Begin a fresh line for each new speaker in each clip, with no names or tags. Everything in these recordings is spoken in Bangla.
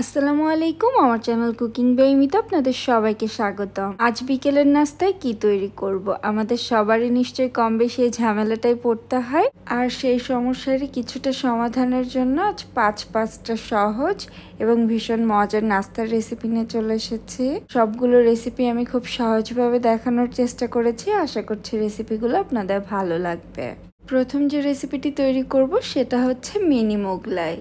আসসালামু আলাইকুম আমার চ্যানেল কুকিং বেমিত আপনাদের সবাইকে স্বাগতম আজ বিকেলের নাস্তায় কি তৈরি করব। আমাদের সবারই নিশ্চয়ই কম বেশি এই ঝামেলাটাই পড়তে হয় আর সেই সমস্যারই কিছুটা সমাধানের জন্য আজ পাঁচ পাঁচটা সহজ এবং ভীষণ মজার নাস্তার রেসিপি নিয়ে চলে এসেছি সবগুলো রেসিপি আমি খুব সহজভাবে দেখানোর চেষ্টা করেছি আশা করছি রেসিপিগুলো আপনাদের ভালো লাগবে প্রথম যে রেসিপিটি তৈরি করব সেটা হচ্ছে মিনি মোগলাই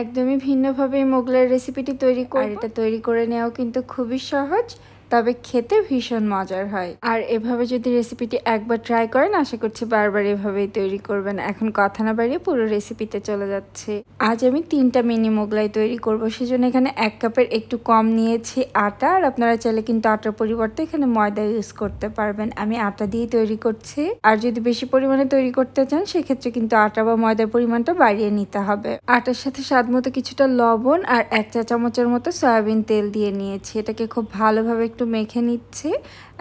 একদমই ভিন্নভাবে মোগলাই রেসিপিটি তৈরি করে এটা তৈরি করে নেওয়াও কিন্তু খুবই সহজ তবে খেতে ভীষণ মজার হয় আর এভাবে যদি রেসিপিটি একবার ট্রাই করেন আশা করছি বারবার এভাবেই তৈরি করবেন এখন কথা না বাড়িয়ে পুরো রেসিপিতে চলে যাচ্ছে আজ আমি তিনটা মিনি মোগলাই তৈরি করব সেজন্য এখানে এক কাপের একটু কম নিয়েছি আটা আর আপনারা চাইলে কিন্তু আটার পরিবর্তে এখানে ময়দা ইউজ করতে পারবেন আমি আটা দিয়ে তৈরি করছি আর যদি বেশি পরিমাণে তৈরি করতে চান সেক্ষেত্রে কিন্তু আটা বা ময়দার পরিমাণটা বাড়িয়ে নিতে হবে আটার সাথে স্বাদ মতো কিছুটা লবণ আর এক চা চামচের মতো সয়াবিন তেল দিয়ে নিয়েছি এটাকে খুব ভালোভাবে একটু একটু মেখে নিচ্ছি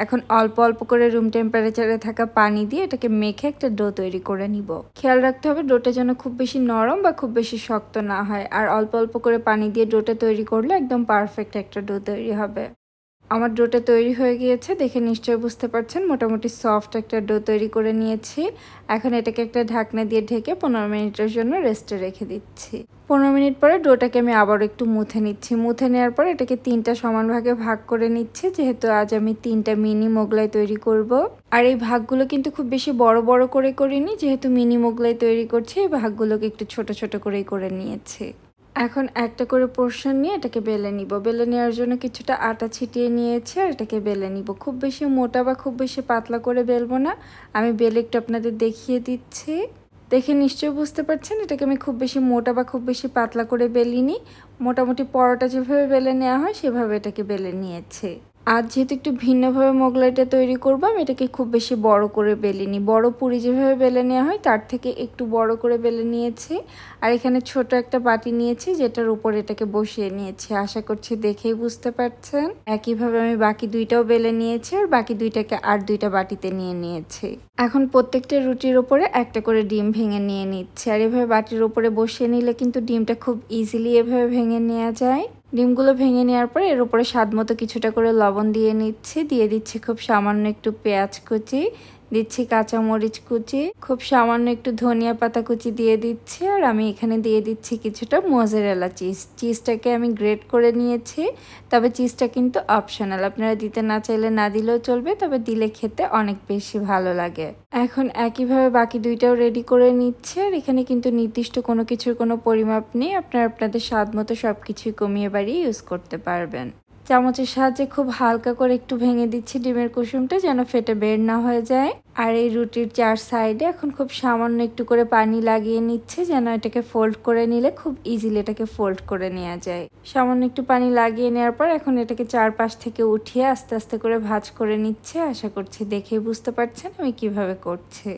এখন অল্প অল্প করে রুম টেম্পারেচারে থাকা পানি দিয়ে এটাকে মেখে একটা ডো তৈরি করে নিব খেয়াল রাখতে হবে ডোটা যেন খুব বেশি নরম বা খুব বেশি শক্ত না হয় আর অল্প অল্প করে পানি দিয়ে ডোটা তৈরি করলে একদম পারফেক্ট একটা ডো তৈরি হবে আমার ডোটা তৈরি হয়ে গিয়েছে দেখে নিশ্চয় বুঝতে পারছেন মোটামুটি সফট একটা ডো তৈরি করে নিয়েছি এখন এটাকে একটা ঢাকনা দিয়ে ঢেকে পনেরো মিনিটের জন্য রেস্টে রেখে দিচ্ছি পনেরো মিনিট পরে ডোটাকে আমি আবার একটু মুথে নিচ্ছি মুথে নেওয়ার পর এটাকে তিনটা সমান ভাগে ভাগ করে নিচ্ছি যেহেতু আজ আমি তিনটা মিনি মোগলাই তৈরি করব। আর এই ভাগগুলো কিন্তু খুব বেশি বড় বড় করে করিনি যেহেতু মিনি মোগলাই তৈরি করছি এই ভাগগুলোকে একটু ছোট ছোট করেই করে নিয়েছি এখন একটা করে পোর্শন নিয়ে এটাকে বেলে নিব বেলে নেওয়ার জন্য কিছুটা আটা ছিটিয়ে নিয়েছি আর এটাকে বেলে নিব খুব বেশি মোটা বা খুব বেশি পাতলা করে বেলবো না আমি বেলে একটু আপনাদের দেখিয়ে দিচ্ছি দেখে নিশ্চয়ই বুঝতে পারছেন এটাকে আমি খুব বেশি মোটা বা খুব বেশি পাতলা করে বেলিনি মোটামুটি পরোটা যেভাবে বেলে নেওয়া হয় সেভাবে এটাকে বেলে নিয়েছে আজ যেহেতু একটু ভিন্নভাবে মোগলাইটা তৈরি করব আমি এটাকে খুব বেশি বড় করে বেলে নিই বড়ো পুরি যেভাবে বেলে নেওয়া হয় তার থেকে একটু বড় করে বেলে নিয়েছি আর এখানে ছোট একটা বাটি নিয়েছি যেটার উপর এটাকে বসিয়ে নিয়েছি আশা করছি দেখেই বুঝতে পারছেন একইভাবে আমি বাকি দুইটাও বেলে নিয়েছি আর বাকি দুইটাকে আর দুইটা বাটিতে নিয়ে নিয়েছি এখন প্রত্যেকটা রুটির ওপরে একটা করে ডিম ভেঙে নিয়ে নিচ্ছি আর এভাবে বাটির ওপরে বসিয়ে নিলে কিন্তু ডিমটা খুব ইজিলি এভাবে ভেঙে নেওয়া যায় ডিমগুলো ভেঙে নেওয়ার পরে এর উপরে স্বাদ মতো কিছুটা করে লবণ দিয়ে নিচ্ছি দিয়ে দিচ্ছি খুব সামান্য একটু পেঁয়াজ কুচি দিচ্ছি কাঁচামরিচ কুচি খুব সামান্য একটু ধনিয়া পাতা কুচি দিয়ে দিচ্ছি আর আমি এখানে দিয়ে দিচ্ছি কিছুটা মোজারেলা চিজ চিজটাকে আমি গ্রেট করে নিয়েছি তবে চিজটা কিন্তু অপশনাল আপনারা দিতে না চাইলে না দিলেও চলবে তবে দিলে খেতে অনেক বেশি ভালো লাগে এখন একইভাবে বাকি দুইটাও রেডি করে নিচ্ছে আর এখানে কিন্তু নির্দিষ্ট কোনো কিছুর কোনো পরিমাপ নেই আপনারা আপনাদের স্বাদ মতো সব কিছুই কমিয়ে বাড়িয়ে ইউজ করতে পারবেন চামচের সাহায্যে খুব হালকা করে একটু ভেঙে দিচ্ছি ডিমের কুসুমটা যেন ফেটে বের না হয়ে যায় আর এই রুটির চার সাইডে এখন খুব সামান্য একটু করে পানি লাগিয়ে নিচ্ছে যেন এটাকে ফোল্ড করে নিলে খুব ইজিলি এটাকে ফোল্ড করে নেওয়া যায় সামান্য একটু পানি লাগিয়ে নেওয়ার পর এখন এটাকে চারপাশ থেকে উঠিয়ে আস্তে আস্তে করে ভাজ করে নিচ্ছে আশা করছি দেখে বুঝতে পারছেন আমি কিভাবে করছে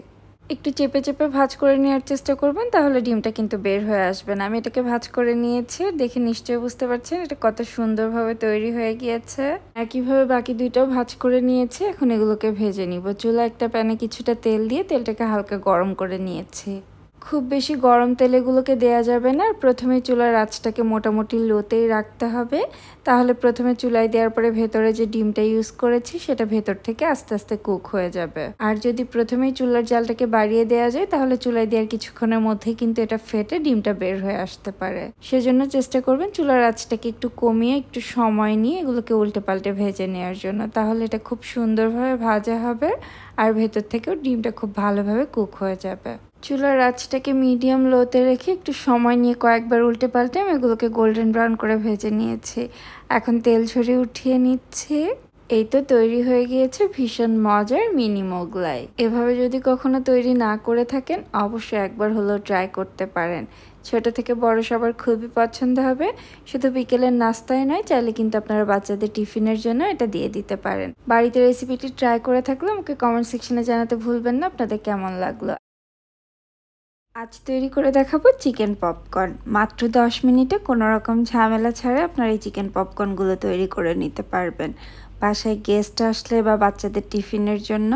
একটু চেপে চেপে ভাজ করে নেওয়ার চেষ্টা করবেন তাহলে ডিমটা কিন্তু বের হয়ে আসবে না আমি এটাকে ভাজ করে নিয়েছি দেখে নিশ্চয়ই বুঝতে পারছেন এটা কত সুন্দরভাবে তৈরি হয়ে গিয়েছে একইভাবে বাকি দুইটাও ভাজ করে নিয়েছি এখন এগুলোকে ভেজে নিব চুলা একটা প্যানে কিছুটা তেল দিয়ে তেলটাকে হালকা গরম করে নিয়েছি খুব বেশি গরম তেলেগুলোকে দেয়া দেওয়া যাবে না আর প্রথমে চুলার আঁচটাকে মোটামুটি লোতেই রাখতে হবে তাহলে প্রথমে চুলায় দেওয়ার পরে ভেতরে যে ডিমটা ইউজ করেছি সেটা ভেতর থেকে আস্তে আস্তে কুক হয়ে যাবে আর যদি প্রথমেই চুলার জালটাকে বাড়িয়ে দেওয়া যায় তাহলে চুলায় দেওয়ার কিছুক্ষণের মধ্যে কিন্তু এটা ফেটে ডিমটা বের হয়ে আসতে পারে সেজন্য চেষ্টা করবেন চুলার আঁচটাকে একটু কমিয়ে একটু সময় নিয়ে এগুলোকে উল্টে পাল্টে ভেজে নেওয়ার জন্য তাহলে এটা খুব সুন্দরভাবে ভাজা হবে আর ভেতর থেকেও ডিমটা খুব ভালোভাবে কুক হয়ে যাবে চুলার আঁচটাকে মিডিয়াম লোতে রেখে একটু সময় নিয়ে কয়েকবার উল্টে পাল্টে আমি এগুলোকে গোল্ডেন ব্রাউন করে ভেজে নিয়েছি এখন তেল ছড়িয়ে উঠিয়ে নিচ্ছে এই তো তৈরি হয়ে গিয়েছে ভীষণ মজার মিনি মোগলাই এভাবে যদি কখনো তৈরি না করে থাকেন অবশ্যই একবার হলেও ট্রাই করতে পারেন ছোট থেকে বড় সবার খুবই পছন্দ হবে শুধু বিকেলের নাস্তায় নয় চাইলে কিন্তু আপনারা বাচ্চাদের টিফিনের জন্য এটা দিয়ে দিতে পারেন বাড়িতে রেসিপিটি ট্রাই করে থাকলে আমাকে কমেন্ট সেকশনে জানাতে ভুলবেন না আপনাদের কেমন লাগলো আজ তৈরি করে দেখাবো চিকেন পপকর্ন মাত্র 10 মিনিটে কোনো রকম ঝামেলা ছাড়া আপনার এই চিকেন পপকর্নগুলো তৈরি করে নিতে পারবেন বাসায় গেস্ট আসলে বা বাচ্চাদের টিফিনের জন্য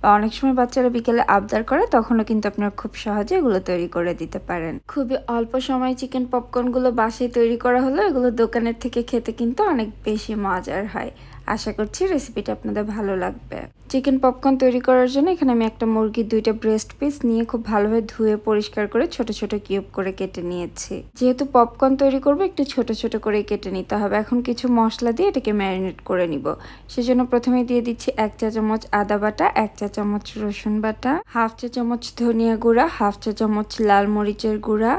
বা অনেক সময় বাচ্চারা বিকেলে আবদার করে তখনও কিন্তু আপনারা খুব সহজে এগুলো তৈরি করে দিতে পারেন খুবই অল্প সময় চিকেন পপকর্নগুলো বাসায় তৈরি করা হলো এগুলো দোকানের থেকে খেতে কিন্তু অনেক বেশি মজার হয় আশা করছি রেসিপিটা আপনাদের ভালো লাগবে চিকেন পপকর্ন তৈরি করার জন্য এখানে আমি একটা মুরগির দুইটা ব্রেস্ট পিস নিয়ে খুব ভালোভাবে ধুয়ে পরিষ্কার করে ছোট ছোট কিউব করে কেটে নিয়েছি যেহেতু পপকর্ন তৈরি করবো একটু ছোট ছোট করে কেটে নিতে হবে এখন কিছু মশলা দিয়ে এটাকে ম্যারিনেট করে নিব সেজন্য প্রথমে দিয়ে দিচ্ছি এক চা চামচ আদা বাটা এক চা চামচ রসুন বাটা হাফ চা চামচ ধনিয়া গুঁড়া হাফ চা চামচ লাল মরিচের গুঁড়া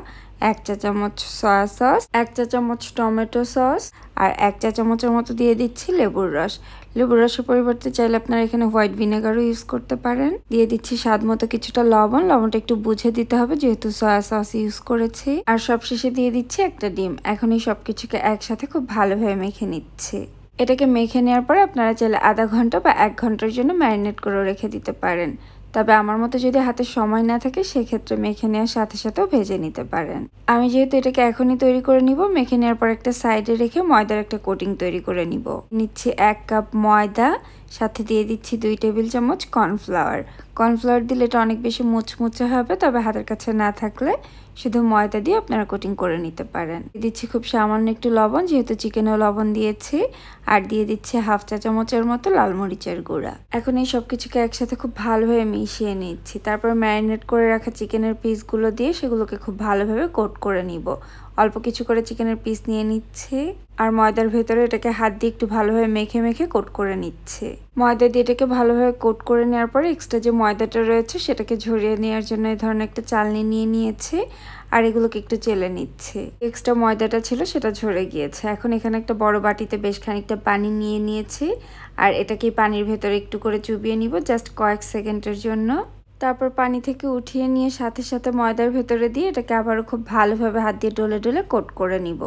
এক চা চামচ সয়া সস এক চা চামচ টমেটো সস আর এক চা চামচের মতো দিয়ে দিচ্ছি লেবুর রস লেবুর রসের পরিবর্তে চাইলে আপনারা এখানে হোয়াইট ভিনেগারও ইউজ করতে পারেন দিয়ে দিচ্ছি স্বাদ মতো কিছুটা লবণ লবণটা একটু বুঝে দিতে হবে যেহেতু সয়া সস ইউজ করেছি আর সবশেষে দিয়ে দিচ্ছি একটা ডিম এখন এই সব কিছুকে একসাথে খুব ভালোভাবে মেখে নিচ্ছি এটাকে মেখে নেওয়ার পরে আপনারা চাইলে আধা ঘন্টা বা এক ঘন্টার জন্য ম্যারিনেট করে রেখে দিতে পারেন তবে আমার মতো যদি হাতে সময় না থাকে সেক্ষেত্রে মেখে নেওয়ার সাথে সাথেও ভেজে নিতে পারেন আমি যেহেতু এটাকে এখনই তৈরি করে নিব মেখে নেওয়ার পর একটা সাইডে রেখে ময়দার একটা কোটিং তৈরি করে নিব নিচ্ছি এক কাপ ময়দা সাথে দিয়ে দিচ্ছি দুই টেবিল চামচ কর্নফ্লাওয়ার কর্নফ্লাওয়ার দিলে এটা অনেক বেশি মুচমুচে হবে তবে হাতের কাছে না থাকলে শুধু ময়দা দিয়ে আপনারা কোটিং করে নিতে পারেন দিচ্ছি খুব সামান্য একটু লবণ যেহেতু চিকেনেও লবণ দিয়েছি আর দিয়ে দিচ্ছে হাফ চা চামচের মতো লাল মরিচের গুঁড়া এখন এই সব কিছুকে একসাথে খুব ভালোভাবে মিশিয়ে নিচ্ছি তারপর ম্যারিনেট করে রাখা চিকেনের পিসগুলো দিয়ে সেগুলোকে খুব ভালোভাবে কোট করে নিব অল্প কিছু করে চিকেনের পিস নিয়ে নিচ্ছে আর ময়দার ভেতরে এটাকে হাত দিয়ে একটু ভালোভাবে মেখে মেখে কোট করে নিচ্ছে ময়দা দিয়ে এটাকে ভালোভাবে কোট করে নেওয়ার পরে এক্সট্রা যে ময়দাটা রয়েছে সেটাকে ঝরিয়ে নেওয়ার জন্য এই ধরনের একটা চালনি নিয়ে নিয়েছে আর এগুলোকে একটু চেলে নিচ্ছে এক্সট্রা ময়দাটা ছিল সেটা ঝরে গিয়েছে এখন এখানে একটা বড় বাটিতে বেশ খানিকটা পানি নিয়ে নিয়েছে আর এটাকে পানির ভেতরে একটু করে চুবিয়ে নিব জাস্ট কয়েক সেকেন্ডের জন্য তারপর পানি থেকে উঠিয়ে নিয়ে সাথে সাথে ময়দার ভেতরে দিয়ে এটাকে আবারও খুব ভালোভাবে হাত দিয়ে ডলে ডলে কোট করে নিব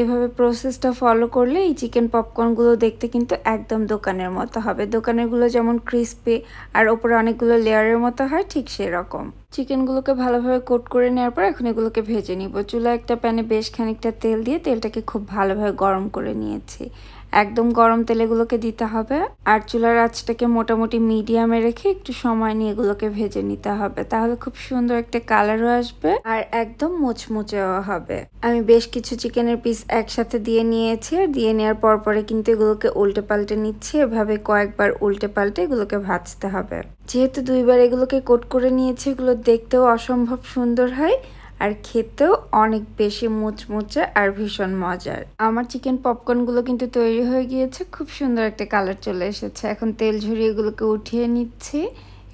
এভাবে প্রসেসটা ফলো করলে এই চিকেন পপকর্নগুলো দেখতে কিন্তু একদম দোকানের মতো হবে দোকানেরগুলো যেমন ক্রিসপি আর ওপরে অনেকগুলো লেয়ারের মতো হয় ঠিক সেরকম চিকেনগুলোকে ভালোভাবে কোট করে নেওয়ার পর এখন এগুলোকে ভেজে নিব চুলা একটা প্যানে বেশ খানিকটা তেল দিয়ে তেলটাকে খুব ভালোভাবে গরম করে নিয়েছি একদম গরম তেলেগুলোকে দিতে হবে আর চুলার আঁচটাকে মোটামুটি মিডিয়ামে রেখে একটু সময় নিয়ে এগুলোকে ভেজে নিতে হবে তাহলে খুব সুন্দর একটা কালারও আসবে আর একদম মোচমোচেও হবে আমি বেশ কিছু চিকেনের পিস একসাথে দিয়ে নিয়েছি আর দিয়ে নেওয়ার পর পরে কিন্তু এগুলোকে উল্টে পাল্টে নিচ্ছি এভাবে কয়েকবার উল্টে পাল্টে এগুলোকে ভাজতে হবে যেহেতু দুইবার এগুলোকে কোট করে নিয়েছি এগুলো দেখতেও অসম্ভব সুন্দর হয় আর খেতেও অনেক বেশি মুচমুচে আর ভীষণ মজার আমার চিকেন পপকর্নগুলো কিন্তু তৈরি হয়ে গিয়েছে খুব সুন্দর একটা কালার চলে এসেছে এখন তেল ঝরিয়ে এগুলোকে উঠিয়ে নিচ্ছি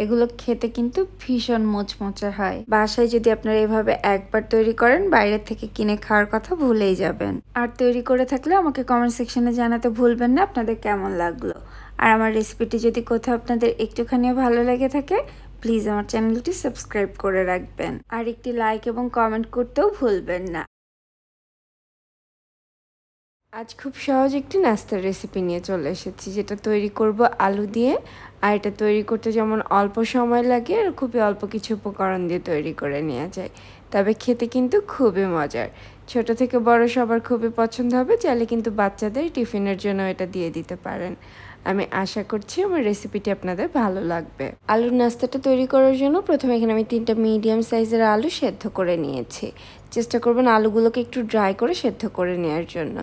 এগুলো খেতে কিন্তু ভীষণ মোচমোচে হয় বাসায় যদি আপনারা এভাবে একবার তৈরি করেন বাইরে থেকে কিনে খাওয়ার কথা ভুলেই যাবেন আর তৈরি করে থাকলে আমাকে কমেন্ট সেকশনে জানাতে ভুলবেন না আপনাদের কেমন লাগলো আর আমার রেসিপিটি যদি কোথাও আপনাদের একটুখানিও ভালো লেগে থাকে প্লিজ আমার চ্যানেলটি সাবস্ক্রাইব করে রাখবেন আর একটি লাইক এবং কমেন্ট করতেও ভুলবেন না আজ খুব সহজ একটি নাস্তার রেসিপি নিয়ে চলে এসেছি যেটা তৈরি করব আলু দিয়ে আর এটা তৈরি করতে যেমন অল্প সময় লাগে আর খুবই অল্প কিছু উপকরণ দিয়ে তৈরি করে নেওয়া যায় তবে খেতে কিন্তু খুবই মজার ছোট থেকে বড় সবার খুবই পছন্দ হবে চাইলে কিন্তু বাচ্চাদের টিফিনের জন্য এটা দিয়ে দিতে পারেন আমি আশা করছি আমার রেসিপিটি আপনাদের ভালো লাগবে আলুর নাস্তাটা তৈরি করার জন্য প্রথমে এখানে আমি তিনটা মিডিয়াম সাইজের আলু সেদ্ধ করে নিয়েছি চেষ্টা করবেন আলুগুলোকে একটু ড্রাই করে সেদ্ধ করে নেওয়ার জন্য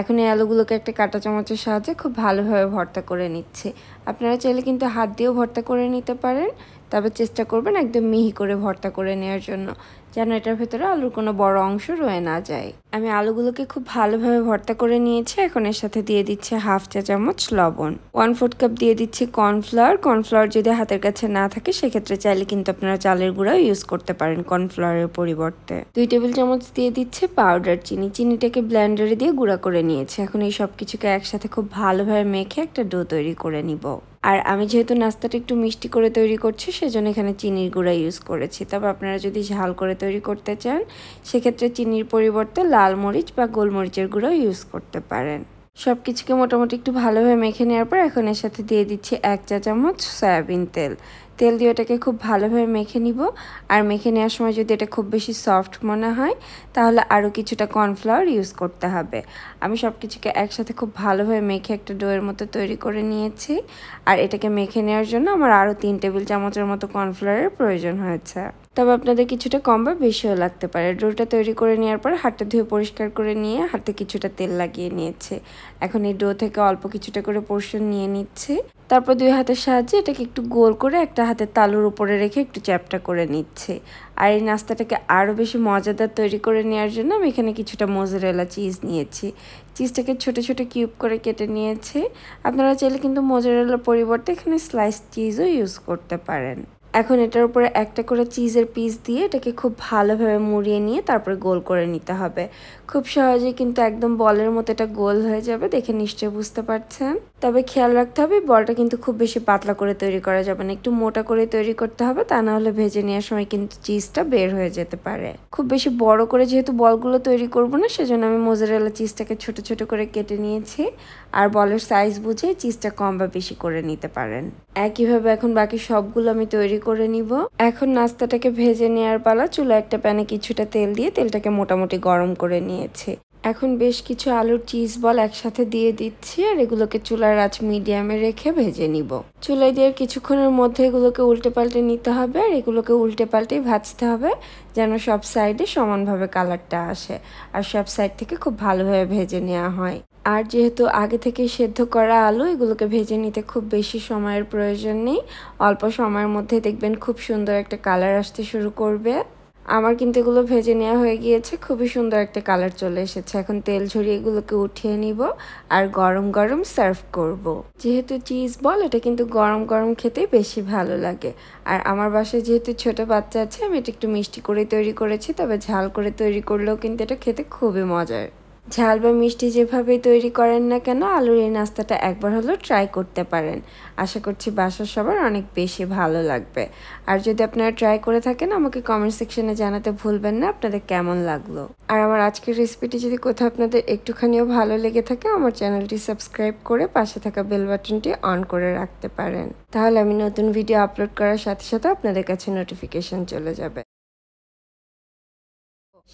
এখন এই আলুগুলোকে একটা কাঁটা চামচের সাহায্যে খুব ভালোভাবে ভর্তা করে নিচ্ছে আপনারা চাইলে কিন্তু হাত দিয়েও ভর্তা করে নিতে পারেন তবে চেষ্টা করবেন একদম মিহি করে ভর্তা করে নেওয়ার জন্য যেন এটার ভেতরে আলুর কোনো বড় অংশ রয়ে না যায় আমি আলুগুলোকে খুব ভালোভাবে ভর্তা করে নিয়েছি এখন এর সাথে দিয়ে দিচ্ছে হাফ চা চামচ লবণ ওয়ান ফোর্থ কাপ দিয়ে দিচ্ছি কর্নফ্লাওয়ার কর্নফ্লাওয়ার যদি হাতের কাছে না থাকে সেক্ষেত্রে চাইলে কিন্তু আপনারা চালের গুঁড়াও ইউজ করতে পারেন কর্নফ্লাওয়ারের পরিবর্তে দুই টেবিল চামচ দিয়ে দিচ্ছে পাউডার চিনি চিনিটাকে ব্ল্যান্ডারে দিয়ে গুঁড়া করে নিয়েছি এখন এই সব কিছুকে একসাথে খুব ভালোভাবে মেখে একটা ডো তৈরি করে নিব আর আমি যেহেতু নাস্তাটা একটু মিষ্টি করে তৈরি করছি সেজন্য এখানে চিনির গুঁড়া ইউজ করেছি তবে আপনারা যদি ঝাল করে তৈরি করতে চান সেক্ষেত্রে চিনির পরিবর্তে লাল মরিচ বা গোলমরিচের গুঁড়াও ইউজ করতে পারেন সব কিছুকে মোটামুটি একটু ভালোভাবে মেখে নেওয়ার পর এখন এর সাথে দিয়ে দিচ্ছি এক চা চামচ সয়াবিন তেল তেল দিয়ে এটাকে খুব ভালোভাবে মেখে নিব আর মেখে নেওয়ার সময় যদি এটা খুব বেশি সফট মনে হয় তাহলে আরও কিছুটা কর্নফ্লাওয়ার ইউজ করতে হবে আমি সব কিছুকে একসাথে খুব ভালোভাবে মেখে একটা ডোয়ের মতো তৈরি করে নিয়েছি আর এটাকে মেখে নেওয়ার জন্য আমার আরও তিন টেবিল চামচের মতো কর্নফ্লাওয়ারের প্রয়োজন হয়েছে তবে আপনাদের কিছুটা কম বা বেশিও লাগতে পারে ডোটা তৈরি করে নেওয়ার পর হাতটা ধুয়ে পরিষ্কার করে নিয়ে হাতে কিছুটা তেল লাগিয়ে নিয়েছে এখন এই ডো থেকে অল্প কিছুটা করে পোর্শন নিয়ে নিচ্ছে তারপর দুই হাতের সাহায্যে এটাকে একটু গোল করে একটা হাতের তালুর উপরে রেখে একটু চ্যাপটা করে নিচ্ছে আর এই নাস্তাটাকে আরও বেশি মজাদার তৈরি করে নেওয়ার জন্য আমি এখানে কিছুটা মোজারেলা চিজ নিয়েছি চিজটাকে ছোটো ছোটো কিউব করে কেটে নিয়েছে আপনারা চাইলে কিন্তু মোজারেলার পরিবর্তে এখানে স্লাইস চিজও ইউজ করতে পারেন এখন এটার উপরে একটা করে চিজের পিস দিয়ে এটাকে খুব ভালোভাবে মুড়িয়ে নিয়ে তারপরে গোল করে নিতে হবে খুব সহজে কিন্তু একদম বলের মতো এটা গোল হয়ে যাবে দেখে নিশ্চয় বুঝতে পারছেন তবে খেয়াল রাখতে হবে বলটা কিন্তু খুব বেশি পাতলা করে তৈরি করা যাবে না একটু মোটা করে তৈরি করতে হবে তা না হলে ভেজে নেওয়ার সময় কিন্তু চিজটা বের হয়ে যেতে পারে খুব বেশি বড় করে যেহেতু বলগুলো তৈরি করব না সেজন্য আমি মোজারেলা চিজটাকে ছোট ছোট করে কেটে নিয়েছি আর বলের সাইজ বুঝে চিজটা কম বা বেশি করে নিতে পারেন একইভাবে এখন বাকি সবগুলো আমি তৈরি করে নিব এখন নাস্তাটাকে ভেজে নেওয়ার পালা চুলা একটা প্যানে কিছুটা তেল দিয়ে তেলটাকে মোটামুটি গরম করে নিয়েছি এখন বেশ কিছু আলুর চিজ বল একসাথে দিয়ে দিচ্ছি আর এগুলোকে চুলার আঁচ মিডিয়ামে রেখে ভেজে নিব চুলায় দিয়ে কিছুক্ষণের মধ্যে এগুলোকে উল্টে পাল্টে নিতে হবে আর এগুলোকে উল্টে পাল্টেই ভাজতে হবে যেন সব সাইডে সমানভাবে কালারটা আসে আর সব সাইড থেকে খুব ভালোভাবে ভেজে নেওয়া হয় আর যেহেতু আগে থেকে সেদ্ধ করা আলু এগুলোকে ভেজে নিতে খুব বেশি সময়ের প্রয়োজন নেই অল্প সময়ের মধ্যে দেখবেন খুব সুন্দর একটা কালার আসতে শুরু করবে আমার কিন্তু এগুলো ভেজে নেওয়া হয়ে গিয়েছে খুবই সুন্দর একটা কালার চলে এসেছে এখন তেল ঝরিয়ে এগুলোকে উঠিয়ে নিব আর গরম গরম সার্ভ করব। যেহেতু চিজ বল এটা কিন্তু গরম গরম খেতে বেশি ভালো লাগে আর আমার বাসায় যেহেতু ছোট বাচ্চা আছে আমি এটা একটু মিষ্টি করে তৈরি করেছি তবে ঝাল করে তৈরি করলেও কিন্তু এটা খেতে খুবই মজার ঝাল বা মিষ্টি যেভাবে তৈরি করেন না কেন আলুর এই নাস্তাটা একবার হলেও ট্রাই করতে পারেন আশা করছি বাসার সবার অনেক বেশি ভালো লাগবে আর যদি আপনারা ট্রাই করে থাকেন আমাকে কমেন্ট সেকশনে জানাতে ভুলবেন না আপনাদের কেমন লাগলো আর আমার আজকের রেসিপিটি যদি কোথাও আপনাদের একটুখানিও ভালো লেগে থাকে আমার চ্যানেলটি সাবস্ক্রাইব করে পাশে থাকা বেল বাটনটি অন করে রাখতে পারেন তাহলে আমি নতুন ভিডিও আপলোড করার সাথে সাথে আপনাদের কাছে নোটিফিকেশন চলে যাবে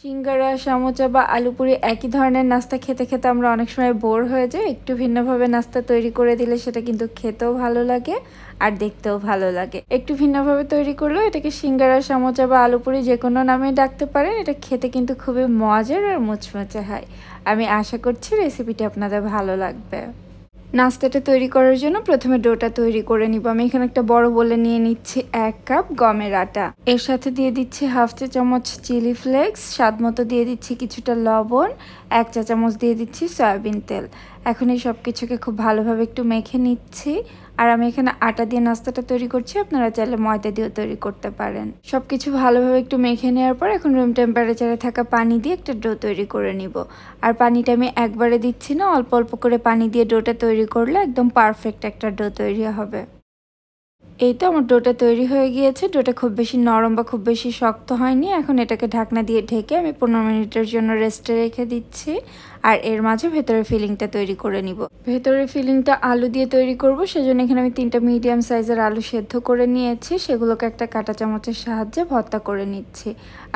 সিঙ্গারা সামোচা বা আলুপুরি একই ধরনের নাস্তা খেতে খেতে আমরা অনেক সময় বোর হয়ে যাই একটু ভিন্নভাবে নাস্তা তৈরি করে দিলে সেটা কিন্তু খেতেও ভালো লাগে আর দেখতেও ভালো লাগে একটু ভিন্নভাবে তৈরি করলেও এটাকে সিঙ্গারা সামোচা বা আলুপুরি যে কোনো নামে ডাকতে পারেন এটা খেতে কিন্তু খুবই মজার আর মুচমুচে হয় আমি আশা করছি রেসিপিটি আপনাদের ভালো লাগবে নাস্তাটা তৈরি করার জন্য প্রথমে ডোটা তৈরি করে নিব আমি এখানে একটা বড় বলে নিয়ে নিচ্ছি এক কাপ গমের আটা এর সাথে দিয়ে দিচ্ছি হাফ চা চামচ চিলি ফ্লেক্স স্বাদ মতো দিয়ে দিচ্ছি কিছুটা লবণ এক চা চামচ দিয়ে দিচ্ছি সয়াবিন তেল এখন এই সব কিছুকে খুব ভালোভাবে একটু মেখে নিচ্ছি আর আমি এখানে আটা দিয়ে নাস্তাটা তৈরি করছি আপনারা চাইলে ময়দা দিয়েও তৈরি করতে পারেন সব কিছু ভালোভাবে একটু মেখে নেওয়ার পর এখন রুম টেম্পারেচারে থাকা পানি দিয়ে একটা ডো তৈরি করে নিব আর পানিটা আমি একবারে দিচ্ছি না অল্প অল্প করে পানি দিয়ে ডোটা তৈরি করলে একদম পারফেক্ট একটা ডো তৈরি হবে এই তো আমার ডোটা তৈরি হয়ে গিয়েছে ডোটা খুব বেশি নরম বা খুব বেশি শক্ত হয়নি এখন এটাকে ঢাকনা দিয়ে ঢেকে আমি পনেরো মিনিটের জন্য রেস্টে রেখে দিচ্ছি আর এর মাঝে ভেতরের ফিলিংটা তৈরি করে নিব ভেতরের ফিলিংটা আলু দিয়ে তৈরি করব সেজন্য এখানে আমি তিনটা মিডিয়াম সাইজের আলু সেদ্ধ করে নিয়েছি সেগুলোকে একটা কাটা চামচের সাহায্যে ভর্তা করে নিচ্ছি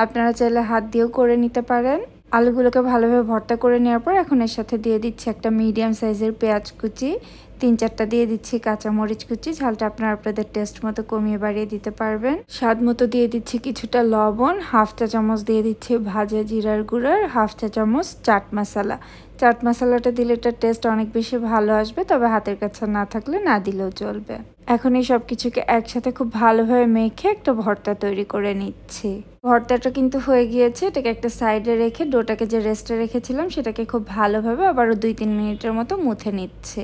আপনারা চাইলে হাত দিয়েও করে নিতে পারেন আলুগুলোকে ভালোভাবে ভর্তা করে নেওয়ার পর এখন এর সাথে দিয়ে দিচ্ছি একটা মিডিয়াম সাইজের পেঁয়াজ কুচি তিন চারটা দিয়ে দিচ্ছি কাঁচামরিচ কুচি ঝালটা আপনারা আপনাদের টেস্ট মতো কমিয়ে বাড়িয়ে দিতে পারবেন স্বাদ মতো দিয়ে দিচ্ছি কিছুটা লবণ হাফ চা চামচ দিয়ে দিচ্ছি ভাজা জিরার গুঁড়ার হাফ চা চামচ চাট মশলা চাট মশলাটা দিলে এটা টেস্ট অনেক বেশি ভালো আসবে তবে হাতের কাছে না থাকলে না দিলেও চলবে এখন এই সব কিছুকে একসাথে খুব ভালোভাবে মেখে একটা ভর্তা তৈরি করে নিচ্ছি ভর্তাটা কিন্তু হয়ে গিয়েছে এটাকে একটা সাইডে রেখে ডোটাকে যে রেস্টে রেখেছিলাম সেটাকে খুব ভালোভাবে আবারও দুই তিন মিনিটের মতো মুথে নিচ্ছে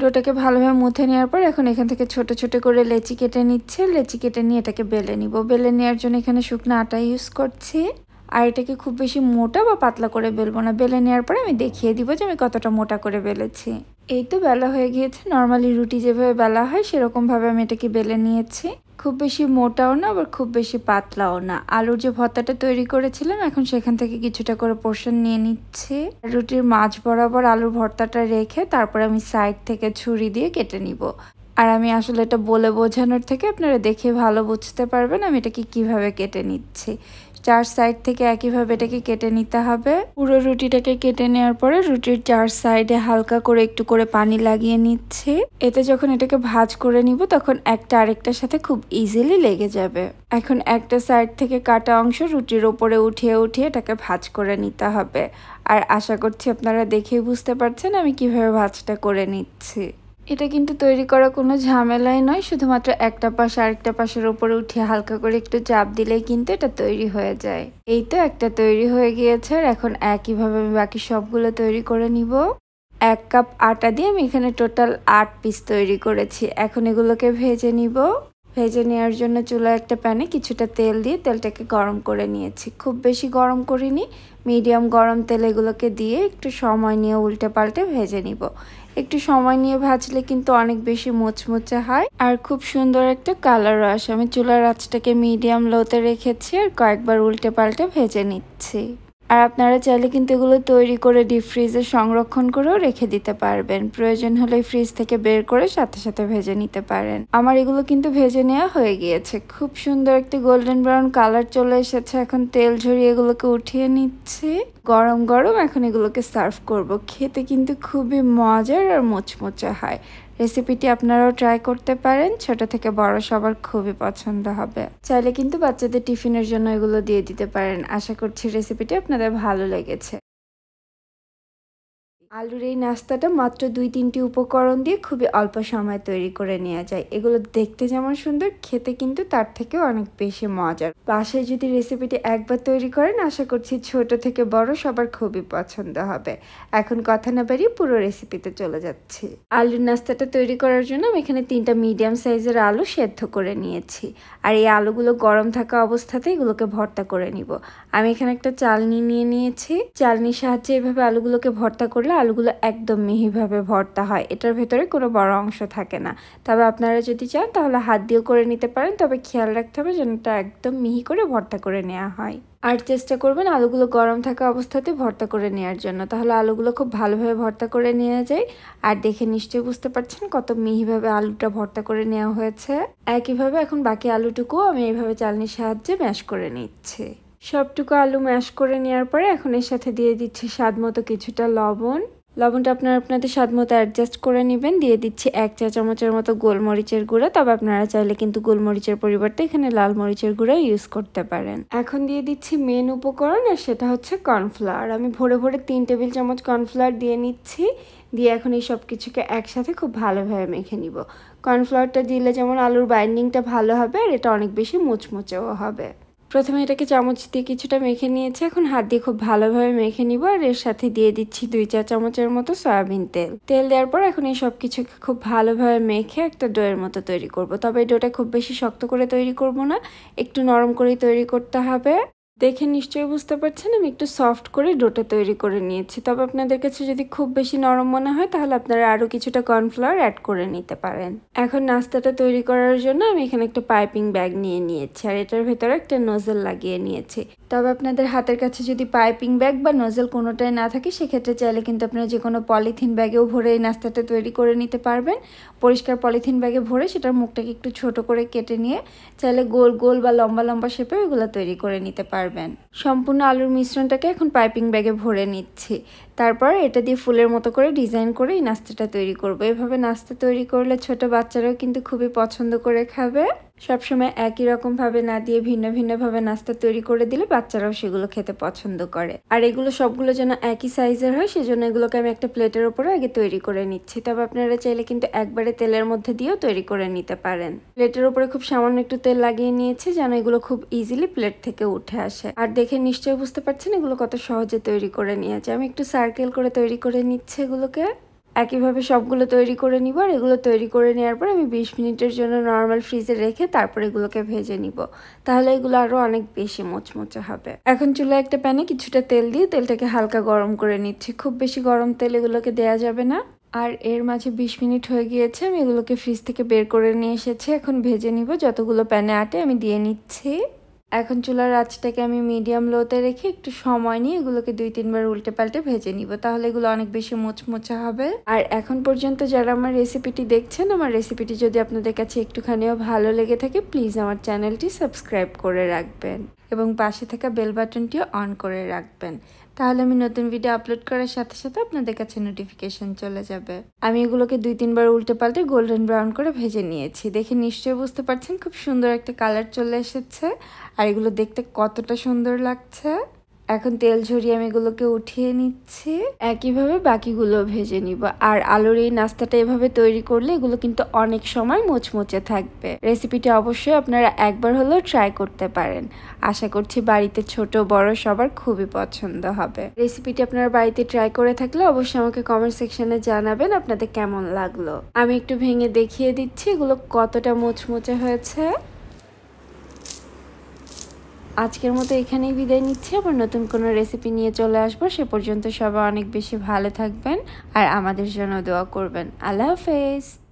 ডোটাকে ভালোভাবে মুথে নেওয়ার পর এখন এখান থেকে ছোট ছোট করে লেচি কেটে নিচ্ছে লেচি কেটে নিয়ে এটাকে বেলে নিব বেলে নেওয়ার জন্য এখানে শুকনো আটা ইউজ করছি আর এটাকে খুব বেশি মোটা বা পাতলা করে বেলবো না বেলে নেওয়ার পরে আমি দেখিয়ে দিব যে আমি কতটা মোটা করে বেলেছি এই তো বেলা হয়ে গিয়েছে নর্মালি রুটি যেভাবে বেলা হয় সেরকমভাবে আমি এটাকে বেলে নিয়েছি খুব বেশি মোটাও না আবার খুব বেশি পাতলাও না আলুর যে ভর্তাটা তৈরি করেছিলাম এখন সেখান থেকে কিছুটা করে পোর্শন নিয়ে নিচ্ছে রুটির মাছ বরাবর আলুর ভর্তাটা রেখে তারপর আমি সাইড থেকে ছুরি দিয়ে কেটে নিব আর আমি আসলে এটা বলে বোঝানোর থেকে আপনারা দেখে ভালো বুঝতে পারবেন আমি এটাকে কিভাবে কেটে নিচ্ছি চার সাইড থেকে একইভাবে এটাকে কেটে নিতে হবে পুরো রুটিটাকে কেটে নেওয়ার পরে রুটির চার সাইডে হালকা করে একটু করে পানি লাগিয়ে নিচ্ছি এতে যখন এটাকে ভাজ করে নিব তখন একটা আরেকটার সাথে খুব ইজিলি লেগে যাবে এখন একটা সাইড থেকে কাটা অংশ রুটির ওপরে উঠিয়ে উঠিয়ে এটাকে ভাজ করে নিতে হবে আর আশা করছি আপনারা দেখেই বুঝতে পারছেন আমি কিভাবে ভাজটা করে নিচ্ছি এটা কিন্তু তৈরি করা কোনো ঝামেলাই নয় শুধুমাত্র একটা পাশ আরেকটা পাশের ওপরে উঠে হালকা করে একটু চাপ দিলেই কিন্তু এটা তৈরি হয়ে যায় এই তো একটা তৈরি হয়ে গিয়েছে আর এখন একইভাবে আমি বাকি সবগুলো তৈরি করে নিব এক কাপ আটা দিয়ে আমি এখানে টোটাল আট পিস তৈরি করেছি এখন এগুলোকে ভেজে নিব ভেজে নেওয়ার জন্য চুলা একটা প্যানে কিছুটা তেল দিয়ে তেলটাকে গরম করে নিয়েছি খুব বেশি গরম করিনি মিডিয়াম গরম তেল এগুলোকে দিয়ে একটু সময় নিয়ে উল্টে পাল্টে ভেজে নিব একটু সময় নিয়ে ভাজলে কিন্তু অনেক বেশি মোচমোচে হয় আর খুব সুন্দর একটা কালারও আসে আমি চুলার আঁচটাকে মিডিয়াম লোতে রেখেছি আর কয়েকবার উল্টে পাল্টে ভেজে নিচ্ছি আর আপনারা চাইলে কিন্তু এগুলো তৈরি করে ডিপ ফ্রিজে সংরক্ষণ করেও রেখে দিতে পারবেন প্রয়োজন হলে ফ্রিজ থেকে বের করে সাথে সাথে ভেজে নিতে পারেন আমার এগুলো কিন্তু ভেজে নেওয়া হয়ে গিয়েছে খুব সুন্দর একটি গোল্ডেন ব্রাউন কালার চলে এসেছে এখন তেল ঝরিয়ে এগুলোকে উঠিয়ে নিচ্ছি গরম গরম এখন এগুলোকে সার্ভ করব খেতে কিন্তু খুবই মজার আর মোচমোচা হয় রেসিপিটি আপনারাও ট্রাই করতে পারেন ছোট থেকে বড় সবার খুবই পছন্দ হবে চাইলে কিন্তু বাচ্চাদের টিফিনের জন্য এগুলো দিয়ে দিতে পারেন আশা করছি রেসিপিটি আপনাদের ভালো লেগেছে আলুর এই নাস্তাটা মাত্র দুই তিনটি উপকরণ দিয়ে খুবই অল্প সময় তৈরি করে নেওয়া যায় এগুলো দেখতে যেমন সুন্দর খেতে কিন্তু তার থেকেও অনেক বেশি মজার বাসায় যদি রেসিপিটি একবার তৈরি করেন আশা করছি ছোট থেকে বড় সবার খুবই পছন্দ হবে এখন কথা না বাড়িয়ে পুরো রেসিপিতে চলে যাচ্ছি আলুর নাস্তাটা তৈরি করার জন্য আমি এখানে তিনটা মিডিয়াম সাইজের আলু সেদ্ধ করে নিয়েছি আর এই আলুগুলো গরম থাকা অবস্থাতে এগুলোকে ভর্তা করে নিব আমি এখানে একটা চালনি নিয়ে নিয়েছি চালনির সাহায্যে এভাবে আলুগুলোকে ভর্তা করলে আলুগুলো একদম মিহিভাবে ভর্তা হয় এটার ভেতরে কোনো বড় অংশ থাকে না তবে আপনারা যদি চান তাহলে হাত দিয়েও করে নিতে পারেন তবে খেয়াল রাখতে হবে যেন এটা একদম মিহি করে ভর্তা করে নেওয়া হয় আর চেষ্টা করবেন আলুগুলো গরম থাকা অবস্থাতে ভর্তা করে নেওয়ার জন্য তাহলে আলুগুলো খুব ভালোভাবে ভর্তা করে নেওয়া যায় আর দেখে নিশ্চয়ই বুঝতে পারছেন কত মিহিভাবে আলুটা ভর্তা করে নেওয়া হয়েছে একইভাবে এখন বাকি আলুটুকুও আমি এইভাবে চালনির সাহায্যে ম্যাশ করে নিচ্ছি সবটুকু আলু ম্যাশ করে নেওয়ার পরে এখন এর সাথে দিয়ে দিচ্ছি স্বাদ মতো কিছুটা লবণ লবণটা আপনারা আপনাদের স্বাদ মতো অ্যাডজাস্ট করে নেবেন দিয়ে দিচ্ছি এক চা চামচের মতো গোলমরিচের গুঁড়া তবে আপনারা চাইলে কিন্তু গোলমরিচের পরিবর্তে এখানে লাল মরিচের গুঁড়ো ইউজ করতে পারেন এখন দিয়ে দিচ্ছি মেন উপকরণ আর সেটা হচ্ছে কর্নফ্লাওয়ার আমি ভরে ভরে তিন টেবিল চামচ কর্নফ্লাওয়ার দিয়ে নিচ্ছি দিয়ে এখন এই সব কিছুকে একসাথে খুব ভালোভাবে মেখে নিব কর্নফ্লাওয়ারটা দিলে যেমন আলুর বাইন্ডিংটা ভালো হবে আর এটা অনেক বেশি মুচমুচেও হবে প্রথমে এটাকে চামচ দিয়ে কিছুটা মেখে নিয়েছি এখন হাত দিয়ে খুব ভালোভাবে মেখে নিব আর এর সাথে দিয়ে দিচ্ছি দুই চা চামচের মতো সয়াবিন তেল তেল দেওয়ার পর এখন এই সব কিছুকে খুব ভালোভাবে মেখে একটা ডোয়ের মতো তৈরি করব তবে ডোটা খুব বেশি শক্ত করে তৈরি করব না একটু নরম করেই তৈরি করতে হবে দেখে নিশ্চয়ই বুঝতে পারছেন আমি একটু সফট করে ডোটা তৈরি করে নিয়েছি তবে আপনাদের কাছে যদি খুব বেশি নরম মনে হয় তাহলে আপনারা আরও কিছুটা কর্নফ্লাওয়ার অ্যাড করে নিতে পারেন এখন নাস্তাটা তৈরি করার জন্য আমি এখানে একটা পাইপিং ব্যাগ নিয়ে নিয়েছি আর এটার ভেতরে একটা নোজেল লাগিয়ে নিয়েছি তবে আপনাদের হাতের কাছে যদি পাইপিং ব্যাগ বা নোজেল কোনোটাই না থাকে সেক্ষেত্রে চাইলে কিন্তু আপনারা যে কোনো পলিথিন ব্যাগেও ভরে এই নাস্তাটা তৈরি করে নিতে পারবেন পরিষ্কার পলিথিন ব্যাগে ভরে সেটার মুখটাকে একটু ছোট করে কেটে নিয়ে চাইলে গোল গোল বা লম্বা লম্বা শেপে ওইগুলো তৈরি করে নিতে পারবেন পারবেন সম্পূর্ণ আলুর মিশ্রণটাকে এখন পাইপিং ব্যাগে ভরে নিচ্ছি তারপর এটা দিয়ে ফুলের মতো করে ডিজাইন করে এই নাস্তাটা তৈরি করব এভাবে নাস্তা তৈরি করলে ছোট বাচ্চারাও কিন্তু খুবই পছন্দ করে খাবে সবসময় একই রকমভাবে না দিয়ে ভিন্ন ভিন্নভাবে নাস্তা তৈরি করে দিলে বাচ্চারাও সেগুলো খেতে পছন্দ করে আর এগুলো সবগুলো যেন একই সাইজের হয় সেজন্য এগুলোকে আমি একটা প্লেটের ওপরে আগে তৈরি করে নিচ্ছি তবে আপনারা চাইলে কিন্তু একবারে তেলের মধ্যে দিয়েও তৈরি করে নিতে পারেন প্লেটের ওপরে খুব সামান্য একটু তেল লাগিয়ে নিয়েছি যেন এগুলো খুব ইজিলি প্লেট থেকে উঠে আসে আর দেখে নিশ্চয়ই বুঝতে পারছেন এগুলো কত সহজে তৈরি করে নিয়েছে আমি একটু সার সার্কেল করে তৈরি করে নিচ্ছে এগুলোকে একইভাবে সবগুলো তৈরি করে নিব আর এগুলো তৈরি করে নেওয়ার পর আমি বিশ মিনিটের জন্য নর্মাল ফ্রিজে রেখে তারপর এগুলোকে ভেজে নিব তাহলে এগুলো আরও অনেক বেশি মোচমোচা হবে এখন চুলায় একটা প্যানে কিছুটা তেল দিয়ে তেলটাকে হালকা গরম করে নিচ্ছি খুব বেশি গরম তেল এগুলোকে দেয়া যাবে না আর এর মাঝে বিশ মিনিট হয়ে গিয়েছে আমি এগুলোকে ফ্রিজ থেকে বের করে নিয়ে এসেছি এখন ভেজে নিব যতগুলো প্যানে আটে আমি দিয়ে নিচ্ছি এখন চুলার আঁচটাকে আমি মিডিয়াম লোতে রেখে একটু সময় নিয়ে এগুলোকে দুই তিনবার উল্টে পাল্টে ভেজে নিব তাহলে এগুলো অনেক বেশি মোচমোচা হবে আর এখন পর্যন্ত যারা আমার রেসিপিটি দেখছেন আমার রেসিপিটি যদি আপনাদের কাছে একটুখানিও ভালো লেগে থাকে প্লিজ আমার চ্যানেলটি সাবস্ক্রাইব করে রাখবেন এবং পাশে থাকা বেল বাটনটিও অন করে রাখবেন তাহলে আমি নতুন ভিডিও আপলোড করার সাথে সাথে আপনাদের কাছে নোটিফিকেশন চলে যাবে আমি এগুলোকে দুই তিনবার উল্টে পাল্টে গোল্ডেন ব্রাউন করে ভেজে নিয়েছি দেখে নিশ্চয়ই বুঝতে পারছেন খুব সুন্দর একটা কালার চলে এসেছে আর এগুলো দেখতে কতটা সুন্দর লাগছে এখন তেল ঝরিয়ে আমি এগুলোকে উঠিয়ে নিচ্ছি একইভাবে বাকিগুলো ভেজে নিব আর আলুর এই নাস্তাটা এভাবে তৈরি করলে এগুলো কিন্তু অনেক সময় মোচমোচে থাকবে রেসিপিটা অবশ্যই আপনারা একবার হলেও ট্রাই করতে পারেন আশা করছি বাড়িতে ছোট বড় সবার খুবই পছন্দ হবে রেসিপিটি আপনারা বাড়িতে ট্রাই করে থাকলে অবশ্যই আমাকে কমেন্ট সেকশনে জানাবেন আপনাদের কেমন লাগলো আমি একটু ভেঙে দেখিয়ে দিচ্ছি এগুলো কতটা মোচমোচে হয়েছে আজকের মতো এখানেই বিদায় নিচ্ছি আবার নতুন কোনো রেসিপি নিয়ে চলে আসবো সে পর্যন্ত সবাই অনেক বেশি ভালো থাকবেন আর আমাদের জন্য দোয়া করবেন আল্লাহ হাফেজ